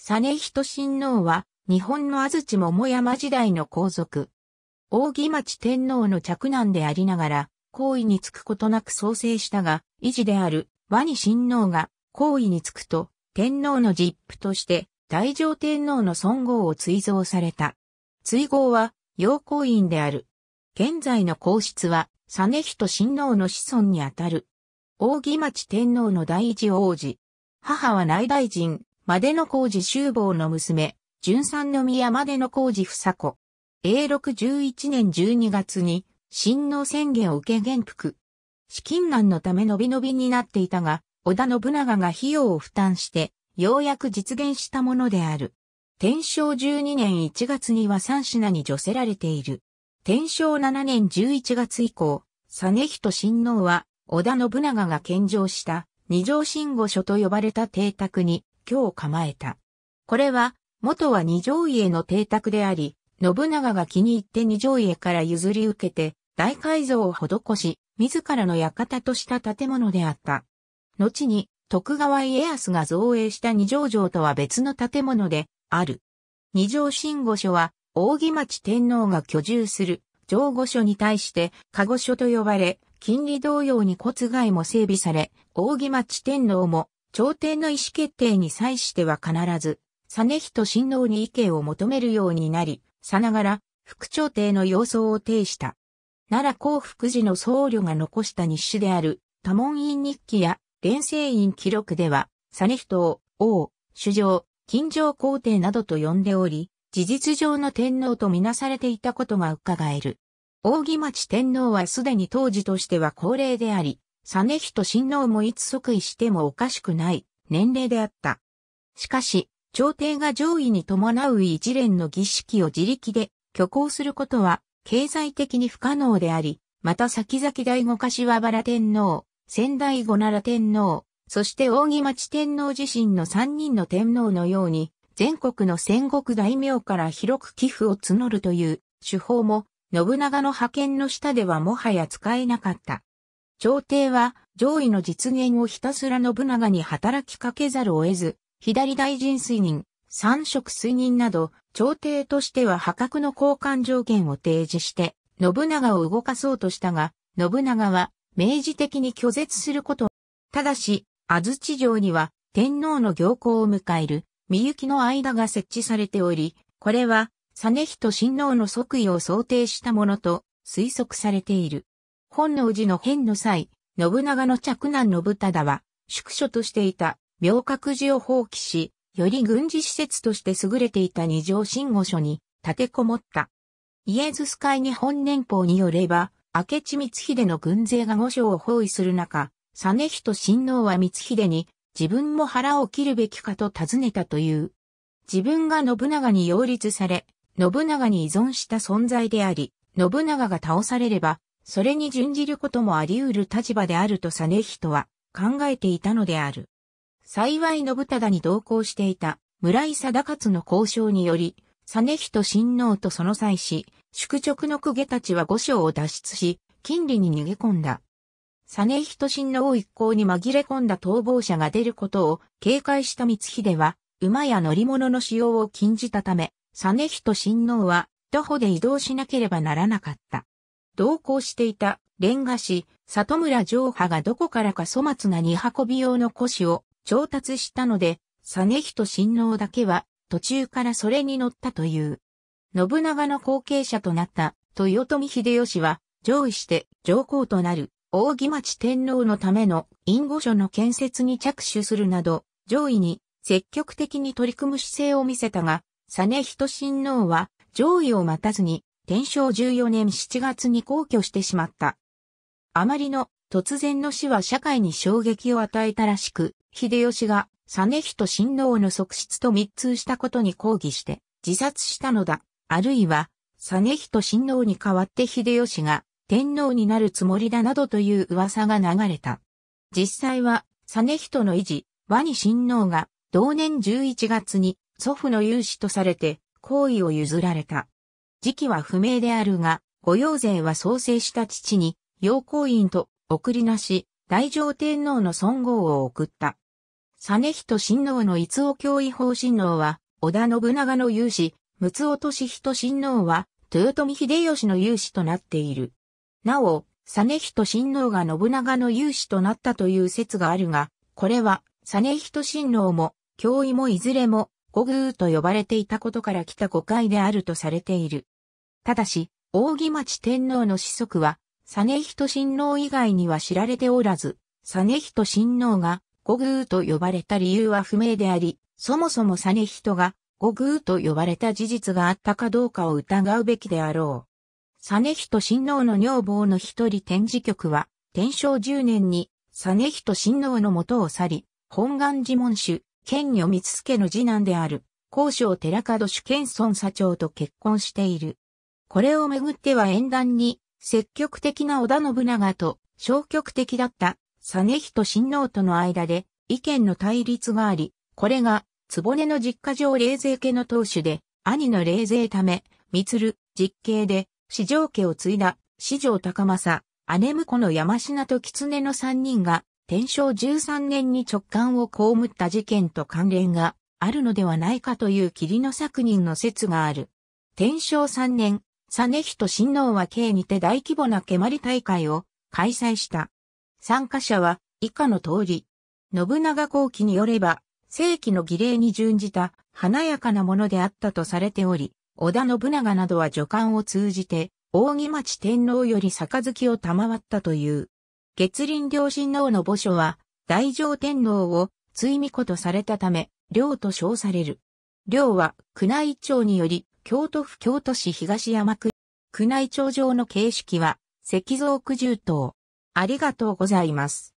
実仁親王は、日本の安土桃山時代の皇族。大木町天皇の嫡男でありながら、皇位につくことなく創生したが、維持である和に親王が皇位につくと、天皇の実父として、大乗天皇の尊号を追贈された。追号は、陽光院である。現在の皇室は、実仁親王の子孫にあたる。大木町天皇の第一王子。母は内大臣、までの工事修房の娘、純三宮までの工事房子。永禄十1年12月に、親王宣言を受け元服。資金難のため伸び伸びになっていたが、織田信長が費用を負担して、ようやく実現したものである。天正12年1月には三品に除せられている。天正7年11月以降、ヒ人親王は、織田信長が献上した、二条信御所と呼ばれた邸宅に、居を構えた。これは、元は二条家の邸宅であり、信長が気に入って二条家から譲り受けて、大改造を施し、自らの館とした建物であった。後に、徳川家康が造営した二条城とは別の建物で、ある。二条新御所は、扇町天皇が居住する、上御所に対して、加護所と呼ばれ、近利同様に骨外も整備され、扇町天皇も朝廷の意思決定に際しては必ず、サネヒト親王に意見を求めるようになり、さながら、副朝廷の様相を呈した。奈良幸福寺の僧侶が残した日誌である、多門院日記や、連成院記録では、サヒトを、王、主上、近城皇帝などと呼んでおり、事実上の天皇とみなされていたことが伺える。扇町天皇はすでに当時としては高齢であり、実仁親王もいつ即位してもおかしくない年齢であった。しかし、朝廷が上位に伴う一連の儀式を自力で挙行することは経済的に不可能であり、また先々第五柏原天皇、仙台五奈良天皇、そして扇町天皇自身の三人の天皇のように、全国の戦国大名から広く寄付を募るという手法も、信長の派遣の下ではもはや使えなかった。朝廷は上位の実現をひたすら信長に働きかけざるを得ず、左大臣推任、三職推任など、朝廷としては破格の交換条件を提示して、信長を動かそうとしたが、信長は明示的に拒絶すること。ただし、安土城には天皇の行幸を迎える、三ゆの間が設置されており、これは、実仁親王の即位を想定したものと推測されている。本能寺の変の際、信長の嫡男信忠は、宿所としていた、明覚寺を放棄し、より軍事施設として優れていた二条新御所に立てこもった。イエズス会に本年報によれば、明智光秀の軍勢が御所を包囲する中、実人親王は光秀に、自分も腹を切るべきかと尋ねたという。自分が信長に擁立され、信長に依存した存在であり、信長が倒されれば、それに準じることもあり得る立場であると実人は考えていたのである。幸い信忠に同行していた村井貞勝の交渉により、実人親王とその際し、宿直の公家たちは五章を脱出し、金利に逃げ込んだ。実人親王一行に紛れ込んだ逃亡者が出ることを警戒した光秀は、馬や乗り物の使用を禁じたため、実人親王は徒歩で移動しなければならなかった。同行していたレンガ氏、里村上派がどこからか粗末な荷運び用の古紙を調達したので、実人親王だけは途中からそれに乗ったという。信長の後継者となった豊臣秀吉は上位して上皇となる大木町天皇のための隠語書の建設に着手するなど上位に積極的に取り組む姿勢を見せたが、実人親王は上位を待たずに天正14年7月に皇居してしまった。あまりの突然の死は社会に衝撃を与えたらしく、秀吉がヒ人親王の側室と密通したことに抗議して自殺したのだ。あるいは、ヒ人親王に代わって秀吉が天皇になるつもりだなどという噂が流れた。実際は、ヒ人の維持、和ニ親王が同年11月に祖父の勇士とされて、皇位を譲られた。時期は不明であるが、御用税は創生した父に、陽光院と送りなし、大乗天皇の尊号を送った。実人親王の伊津尾教位法親王は、織田信長の勇士、六尾利人親王は、豊臣秀吉の勇士となっている。なお、実人親王が信長の勇士となったという説があるが、これは、実人親王も、教位もいずれも、五宮と呼ばれていたことから来た誤解であるとされている。ただし、扇町天皇の子息は、実仁親王以外には知られておらず、実仁親王が五宮と呼ばれた理由は不明であり、そもそも実仁が五宮と呼ばれた事実があったかどうかを疑うべきであろう。実仁親王の女房の一人展示局は、天正10年に実仁親王の元を去り、本願寺門主、剣女光助の次男である、高尚寺門主剣孫社長と結婚している。これをめぐっては縁談に、積極的な織田信長と消極的だった実と親王との間で意見の対立があり、これが壺根の実家上冷勢家の当主で、兄の冷勢ため、三る、実刑で、四条家を継いだ、四条高政、姉婿の山品と狐の三人が、天正13年に直感を被った事件と関連があるのではないかという霧の作人の説がある。天正3年、実人親王は計にて大規模な蹴鞠大会を開催した。参加者は以下の通り。信長後期によれば、正規の儀礼に準じた華やかなものであったとされており、織田信長などは助官を通じて、扇町天皇より杯を賜ったという。月輪両親王の墓所は、大乗天皇を追巫子とされたため、領と称される。領は宮内庁により京都府京都市東山区、区内庁上の形式は、石像九十等。ありがとうございます。